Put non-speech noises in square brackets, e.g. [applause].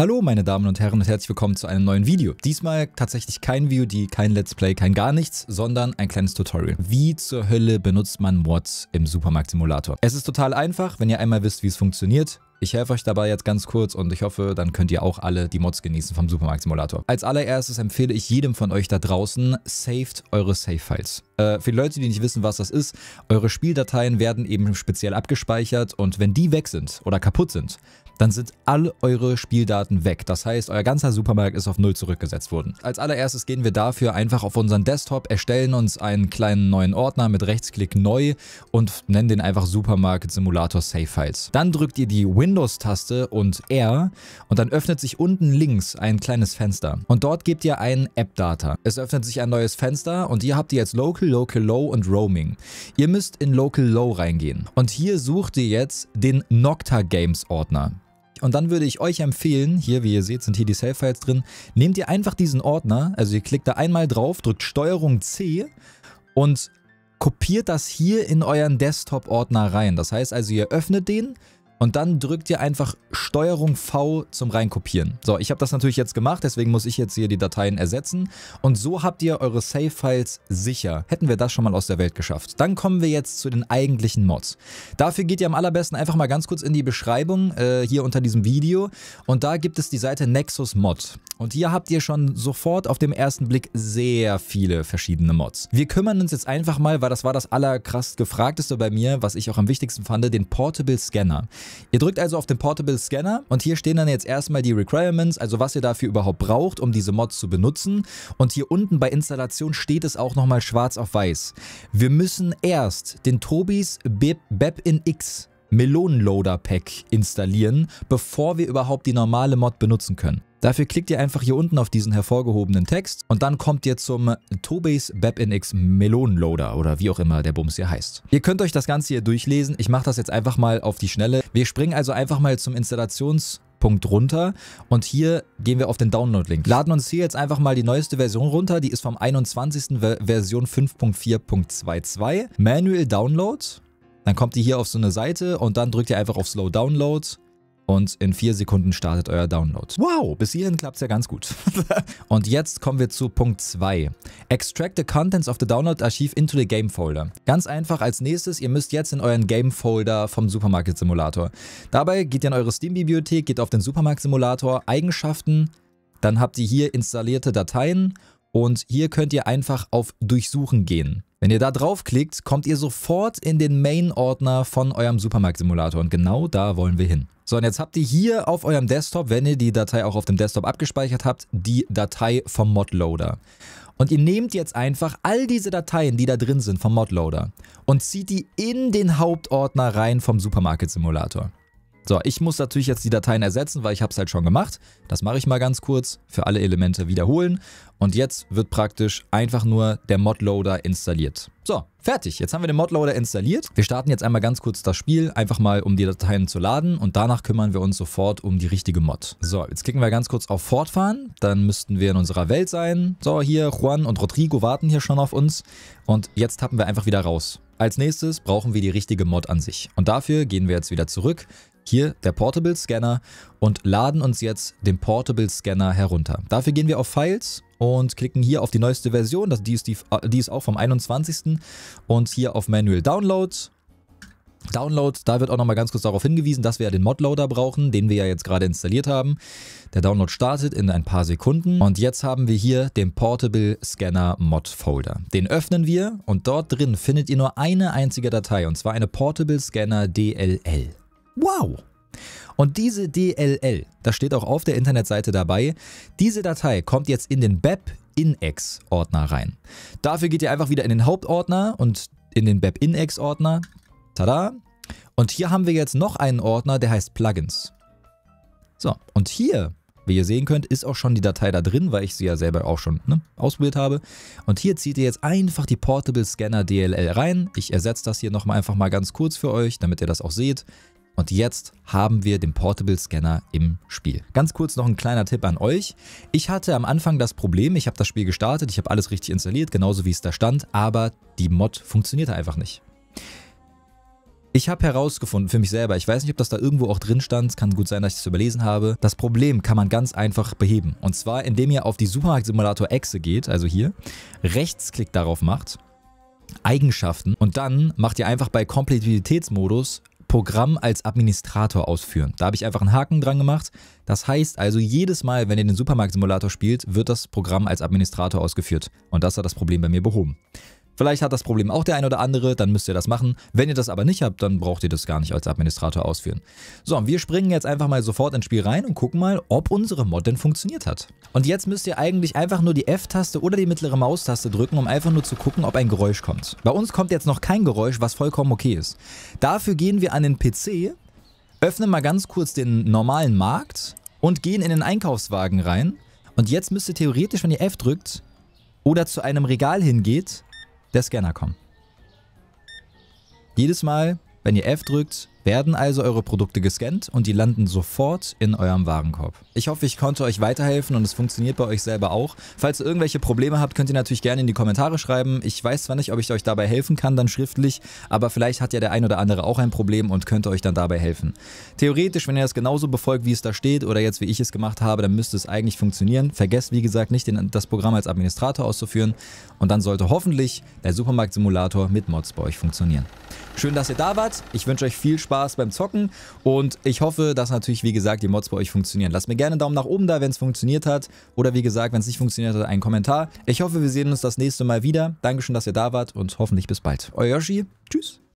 Hallo meine Damen und Herren und herzlich willkommen zu einem neuen Video. Diesmal tatsächlich kein VOD, kein Let's Play, kein gar nichts, sondern ein kleines Tutorial. Wie zur Hölle benutzt man Mods im Supermarkt Simulator? Es ist total einfach, wenn ihr einmal wisst, wie es funktioniert, ich helfe euch dabei jetzt ganz kurz und ich hoffe, dann könnt ihr auch alle die Mods genießen vom Supermarkt-Simulator. Als allererstes empfehle ich jedem von euch da draußen, saved eure Save-Files. Äh, für die Leute, die nicht wissen, was das ist, eure Spieldateien werden eben speziell abgespeichert und wenn die weg sind oder kaputt sind, dann sind all eure Spieldaten weg. Das heißt, euer ganzer Supermarkt ist auf Null zurückgesetzt worden. Als allererstes gehen wir dafür einfach auf unseren Desktop, erstellen uns einen kleinen neuen Ordner mit Rechtsklick Neu und nennen den einfach Supermarkt Simulator Save Files. Dann drückt ihr die Win Windows-Taste und R und dann öffnet sich unten links ein kleines Fenster. Und dort gebt ihr ein App-Data. Es öffnet sich ein neues Fenster und ihr habt jetzt Local, Local Low und Roaming. Ihr müsst in Local Low reingehen. Und hier sucht ihr jetzt den Nocta Games Ordner. Und dann würde ich euch empfehlen, hier wie ihr seht sind hier die Save-Files drin, nehmt ihr einfach diesen Ordner, also ihr klickt da einmal drauf, drückt STRG C und kopiert das hier in euren Desktop-Ordner rein. Das heißt also, ihr öffnet den, und dann drückt ihr einfach Steuerung V zum Reinkopieren. So, ich habe das natürlich jetzt gemacht, deswegen muss ich jetzt hier die Dateien ersetzen. Und so habt ihr eure Save-Files sicher. Hätten wir das schon mal aus der Welt geschafft. Dann kommen wir jetzt zu den eigentlichen Mods. Dafür geht ihr am allerbesten einfach mal ganz kurz in die Beschreibung, äh, hier unter diesem Video. Und da gibt es die Seite Nexus Mod. Und hier habt ihr schon sofort auf dem ersten Blick sehr viele verschiedene Mods. Wir kümmern uns jetzt einfach mal, weil das war das allerkrass gefragteste bei mir, was ich auch am wichtigsten fand, den Portable Scanner. Ihr drückt also auf den Portable Scanner und hier stehen dann jetzt erstmal die Requirements, also was ihr dafür überhaupt braucht, um diese Mods zu benutzen. Und hier unten bei Installation steht es auch nochmal schwarz auf weiß. Wir müssen erst den Tobis Beb, in X Melonenloader Pack installieren, bevor wir überhaupt die normale Mod benutzen können. Dafür klickt ihr einfach hier unten auf diesen hervorgehobenen Text und dann kommt ihr zum Tobes BepNX Melonenloader oder wie auch immer der Bums hier heißt. Ihr könnt euch das Ganze hier durchlesen. Ich mache das jetzt einfach mal auf die Schnelle. Wir springen also einfach mal zum Installations- Punkt runter und hier gehen wir auf den Download-Link. Laden uns hier jetzt einfach mal die neueste Version runter, die ist vom 21. Ver Version 5.4.22. Manual Download, dann kommt ihr hier auf so eine Seite und dann drückt ihr einfach auf Slow Download und in vier Sekunden startet euer Download. Wow, bis hierhin klappt es ja ganz gut. [laughs] und jetzt kommen wir zu Punkt 2. Extract the contents of the download archive into the game folder. Ganz einfach als nächstes, ihr müsst jetzt in euren Game Folder vom Supermarkt Simulator. Dabei geht ihr in eure Steam Bibliothek, geht auf den Supermarkt Simulator, Eigenschaften, dann habt ihr hier installierte Dateien und hier könnt ihr einfach auf Durchsuchen gehen. Wenn ihr da draufklickt, kommt ihr sofort in den Main-Ordner von eurem Supermarkt-Simulator und genau da wollen wir hin. So, und jetzt habt ihr hier auf eurem Desktop, wenn ihr die Datei auch auf dem Desktop abgespeichert habt, die Datei vom Modloader. Und ihr nehmt jetzt einfach all diese Dateien, die da drin sind vom Modloader und zieht die in den Hauptordner rein vom Supermarket-Simulator. So, ich muss natürlich jetzt die Dateien ersetzen, weil ich habe es halt schon gemacht. Das mache ich mal ganz kurz, für alle Elemente wiederholen. Und jetzt wird praktisch einfach nur der Modloader installiert. So, fertig. Jetzt haben wir den Modloader installiert. Wir starten jetzt einmal ganz kurz das Spiel, einfach mal um die Dateien zu laden und danach kümmern wir uns sofort um die richtige Mod. So, jetzt klicken wir ganz kurz auf Fortfahren. Dann müssten wir in unserer Welt sein. So, hier Juan und Rodrigo warten hier schon auf uns und jetzt tappen wir einfach wieder raus. Als nächstes brauchen wir die richtige Mod an sich. Und dafür gehen wir jetzt wieder zurück, hier der Portable Scanner und laden uns jetzt den Portable Scanner herunter. Dafür gehen wir auf Files und klicken hier auf die neueste Version, das, die, ist die, die ist auch vom 21. und hier auf Manual Download Download, da wird auch nochmal ganz kurz darauf hingewiesen, dass wir ja den Modloader brauchen, den wir ja jetzt gerade installiert haben. Der Download startet in ein paar Sekunden und jetzt haben wir hier den Portable Scanner Mod Folder. Den öffnen wir und dort drin findet ihr nur eine einzige Datei und zwar eine Portable Scanner DLL. Wow! Und diese DLL, das steht auch auf der Internetseite dabei, diese Datei kommt jetzt in den BEP Inex Ordner rein. Dafür geht ihr einfach wieder in den Hauptordner und in den BEP Inex Ordner. Tada! Und hier haben wir jetzt noch einen Ordner, der heißt Plugins. So, und hier, wie ihr sehen könnt, ist auch schon die Datei da drin, weil ich sie ja selber auch schon ne, ausprobiert habe. Und hier zieht ihr jetzt einfach die Portable Scanner DLL rein. Ich ersetze das hier nochmal einfach mal ganz kurz für euch, damit ihr das auch seht. Und jetzt haben wir den Portable Scanner im Spiel. Ganz kurz noch ein kleiner Tipp an euch. Ich hatte am Anfang das Problem, ich habe das Spiel gestartet, ich habe alles richtig installiert, genauso wie es da stand, aber die Mod funktionierte einfach nicht. Ich habe herausgefunden für mich selber, ich weiß nicht, ob das da irgendwo auch drin stand, kann gut sein, dass ich das überlesen habe. Das Problem kann man ganz einfach beheben. Und zwar, indem ihr auf die Supermarkt-Simulator-Echse geht, also hier, Rechtsklick darauf macht, Eigenschaften und dann macht ihr einfach bei Kompatibilitätsmodus Programm als Administrator ausführen. Da habe ich einfach einen Haken dran gemacht. Das heißt also, jedes Mal, wenn ihr den Supermarkt-Simulator spielt, wird das Programm als Administrator ausgeführt. Und das hat das Problem bei mir behoben. Vielleicht hat das Problem auch der ein oder andere, dann müsst ihr das machen. Wenn ihr das aber nicht habt, dann braucht ihr das gar nicht als Administrator ausführen. So, wir springen jetzt einfach mal sofort ins Spiel rein und gucken mal, ob unsere Mod denn funktioniert hat. Und jetzt müsst ihr eigentlich einfach nur die F-Taste oder die mittlere Maustaste drücken, um einfach nur zu gucken, ob ein Geräusch kommt. Bei uns kommt jetzt noch kein Geräusch, was vollkommen okay ist. Dafür gehen wir an den PC, öffnen mal ganz kurz den normalen Markt und gehen in den Einkaufswagen rein. Und jetzt müsst ihr theoretisch, wenn ihr F drückt oder zu einem Regal hingeht, der Scanner kommen. Jedes Mal, wenn ihr F drückt, werden also eure Produkte gescannt und die landen sofort in eurem Warenkorb. Ich hoffe, ich konnte euch weiterhelfen und es funktioniert bei euch selber auch. Falls ihr irgendwelche Probleme habt, könnt ihr natürlich gerne in die Kommentare schreiben. Ich weiß zwar nicht, ob ich euch dabei helfen kann, dann schriftlich, aber vielleicht hat ja der ein oder andere auch ein Problem und könnte euch dann dabei helfen. Theoretisch, wenn ihr das genauso befolgt, wie es da steht oder jetzt wie ich es gemacht habe, dann müsste es eigentlich funktionieren. Vergesst, wie gesagt, nicht den, das Programm als Administrator auszuführen und dann sollte hoffentlich der Supermarkt-Simulator mit Mods bei euch funktionieren. Schön, dass ihr da wart. Ich wünsche euch viel Spaß Spaß beim Zocken und ich hoffe, dass natürlich, wie gesagt, die Mods bei euch funktionieren. Lasst mir gerne einen Daumen nach oben da, wenn es funktioniert hat oder wie gesagt, wenn es nicht funktioniert hat, einen Kommentar. Ich hoffe, wir sehen uns das nächste Mal wieder. Dankeschön, dass ihr da wart und hoffentlich bis bald. Euer Yoshi, tschüss.